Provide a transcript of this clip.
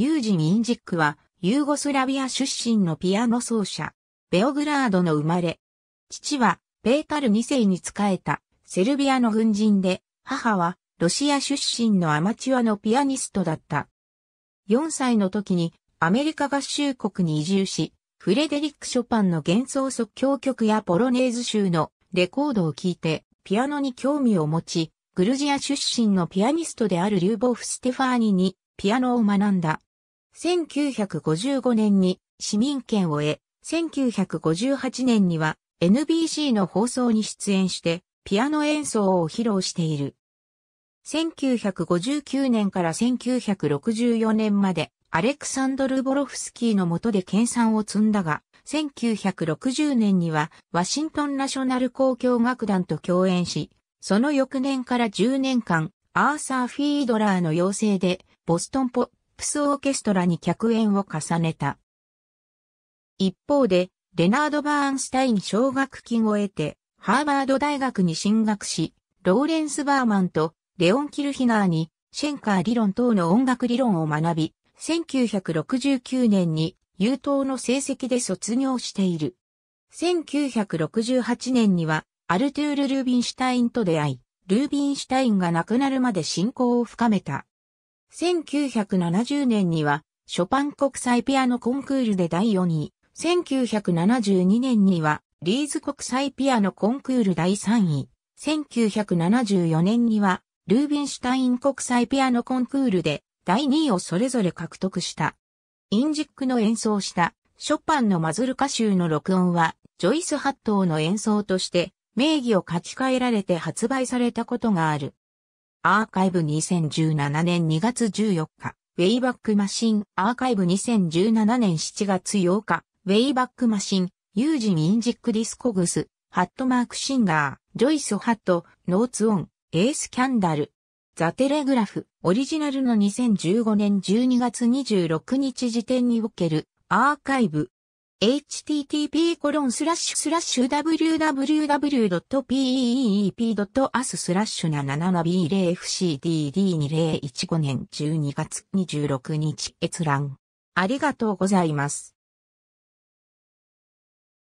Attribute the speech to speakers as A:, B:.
A: ユージン・インジックは、ユーゴスラビア出身のピアノ奏者、ベオグラードの生まれ。父は、ペータル2世に仕えた、セルビアの軍人で、母は、ロシア出身のアマチュアのピアニストだった。4歳の時に、アメリカ合衆国に移住し、フレデリック・ショパンの幻想即興曲やポロネーズ州のレコードを聴いて、ピアノに興味を持ち、グルジア出身のピアニストであるリューボフ・ステファーニにピアノを学んだ。1955年に市民権を得、1958年には NBC の放送に出演してピアノ演奏を披露している。1959年から1964年までアレクサンドル・ボロフスキーの下で研鑽を積んだが、1960年にはワシントンナショナル交響楽団と共演し、その翌年から10年間、アーサー・フィードラーの要請で、ボストンポプスオーケストラに客演を重ねた。一方で、レナード・バーンスタイン奨学金を得て、ハーバード大学に進学し、ローレンス・バーマンとレオン・キルヒナーに、シェンカー理論等の音楽理論を学び、1969年に優等の成績で卒業している。1968年には、アルトゥール・ルービンシュタインと出会い、ルービンシュタインが亡くなるまで信仰を深めた。1970年には、ショパン国際ピアノコンクールで第4位、1972年には、リーズ国際ピアノコンクール第3位、1974年には、ルービンシュタイン国際ピアノコンクールで第2位をそれぞれ獲得した。インジックの演奏したショパンのマズルカ集の録音はジョイス・ハットーの演奏として名義を書き換えられて発売されたことがある。アーカイブ2017年2月14日、ウェイバックマシン、アーカイブ2017年7月8日、ウェイバックマシン、ユージミンジックディスコグス、ハットマークシンガー、ジョイスハット、ノーツオン、エースキャンダル。ザ・テレグラフ、オリジナルの2015年12月26日時点における、アーカイブ、http コロンスラッシュスラッシュ www.peep.us スラッシュ 77b0fcdd2015 年12月26日閲覧。ありがとうございます。